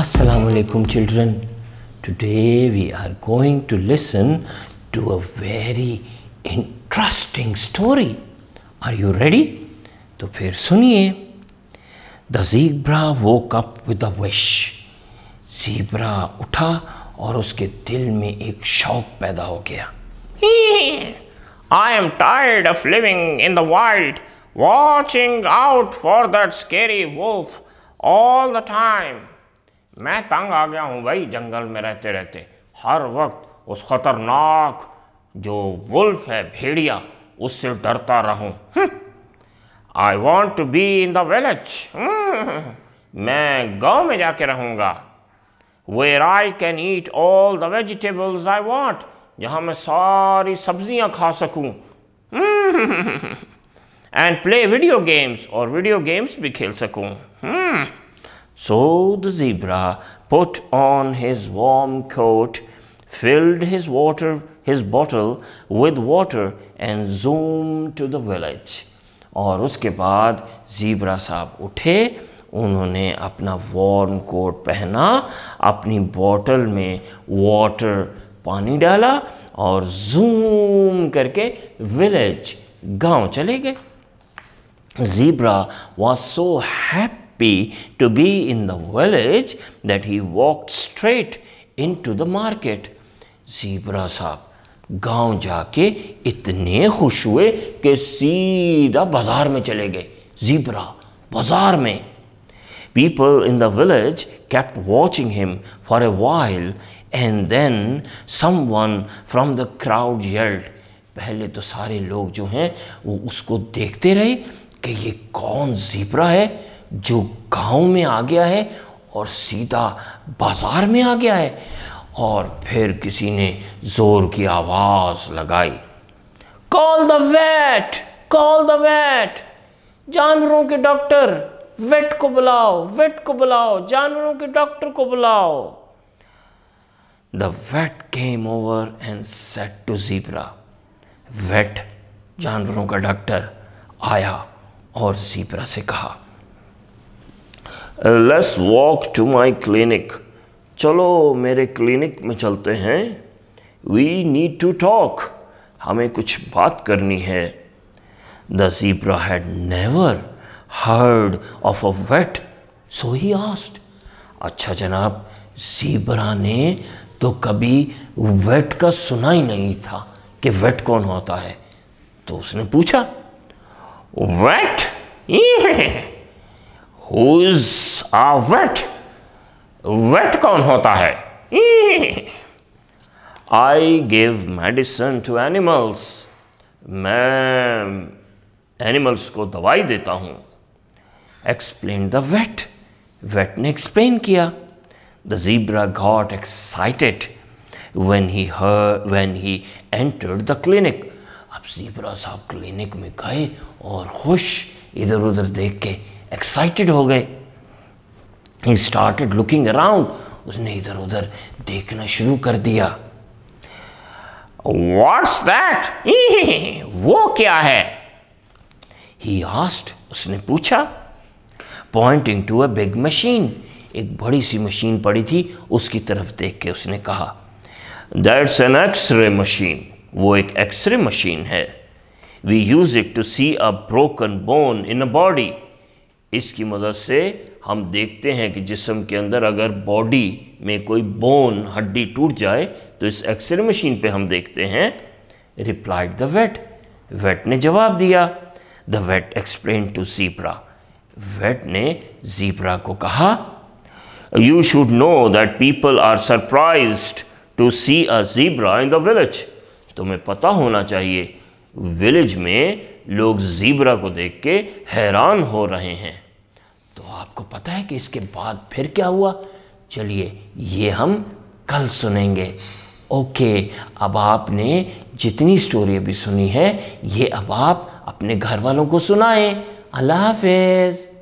Assalamualaikum children. Today we are going to listen to a very interesting story. Are you ready? तो फिर सुनिए the zebra woke up with a wish zebra उठा और उसके दिल में एक शौक पैदा हो गया I am tired of living in the wild, watching out for that scary wolf all the time. मैं तंग आ गया हूँ भाई जंगल में रहते रहते हर वक्त उस खतरनाक जो वुल्फ है भेड़िया उससे डरता रहूँ I want to be in the village मैं गांव में जाके रहूँगा where I can eat all the vegetables I want जहाँ मैं सारी सब्जियाँ खा सकूँ एंड प्ले वीडियो गेम्स और वीडियो गेम्स भी खेल सकूँ so the zebra put on his warm coat filled his water his bottle with water and zoom to the village और उसके बाद ज़ीब्रा साहब उठे उन्होंने अपना वार्म कोट पहना अपनी बॉटल में वाटर पानी डाला और जूम करके विलेज गांव चले गए was so happy to be in the village that he walk straight into the market zebra साहब गांव जाके इतने खुश हुए कि सीधा बाजार में चले गए जीब्रा बाजार में people in the village kept watching him for a while and then someone from the crowd yelled पहले तो सारे लोग जो हैं वो उसको देखते रहे कि ये कौन जीपरा है जो गांव में आ गया है और सीधा बाज़ार में आ गया है और फिर किसी ने ज़ोर की आवाज़ लगाई call the vet call the vet जानवरों के डॉक्टर वेट को बुलाओ वेट को बुलाओ जानवरों के डॉक्टर को बुलाओ the vet came over and said to zebra. Vet जानवरों का डॉक्टर आया और जीब्रा से कहा let's walk to my clinic चलो मेरे क्लिनिक में चलते हैं वी नीड टू टॉक हमें कुछ बात करनी है the zebra had never heard of a vet so he asked अच्छा जनाब जीबरा ने तो कभी वेट का सुना ही नहीं था कि वेट कौन होता है तो उसने पूछा वेट हुज वेट वेट कौन होता है I give medicine to animals मैं एनिमल्स को दवाई देता हूं एक्सप्लेन द वेट वेट ने एक्सप्लेन किया the zebra got excited when he heard when he entered the clinic अब जीब्रा साहब क्लिनिक में गए और खुश इधर उधर देख के एक्साइटेड हो गए ही स्टार्टेड लुकिंग अराउंड उसने इधर उधर देखना शुरू कर दिया वॉट्स दैट वो क्या है ही आस्ट उसने पूछा pointing to a big machine एक बड़ी सी मशीन पड़ी थी उसकी तरफ देख के उसने कहा दैट्स एन एक्सरे मशीन वो एक एक्सरे मशीन है we use it to see a broken bone in a body इसकी मदद से हम देखते हैं कि जिसम के अंदर अगर बॉडी में कोई बोन हड्डी टूट जाए तो इस एक्सरे मशीन पे हम देखते हैं रिप्लाइड द वेट वेट ने जवाब दिया the vet explain to zebra vet ने जीब्रा को कहा you should know that people are surprise to see a zebra in the village तुम्हें पता होना चाहिए विलेज में लोग जीब्रा को देख के हैरान हो रहे हैं तो आपको पता है कि इसके बाद फिर क्या हुआ चलिए ये हम कल सुनेंगे ओके अब आपने जितनी स्टोरी अभी सुनी है ये अब आप अपने घर वालों को सुनाएं अल्लाह हाफिज़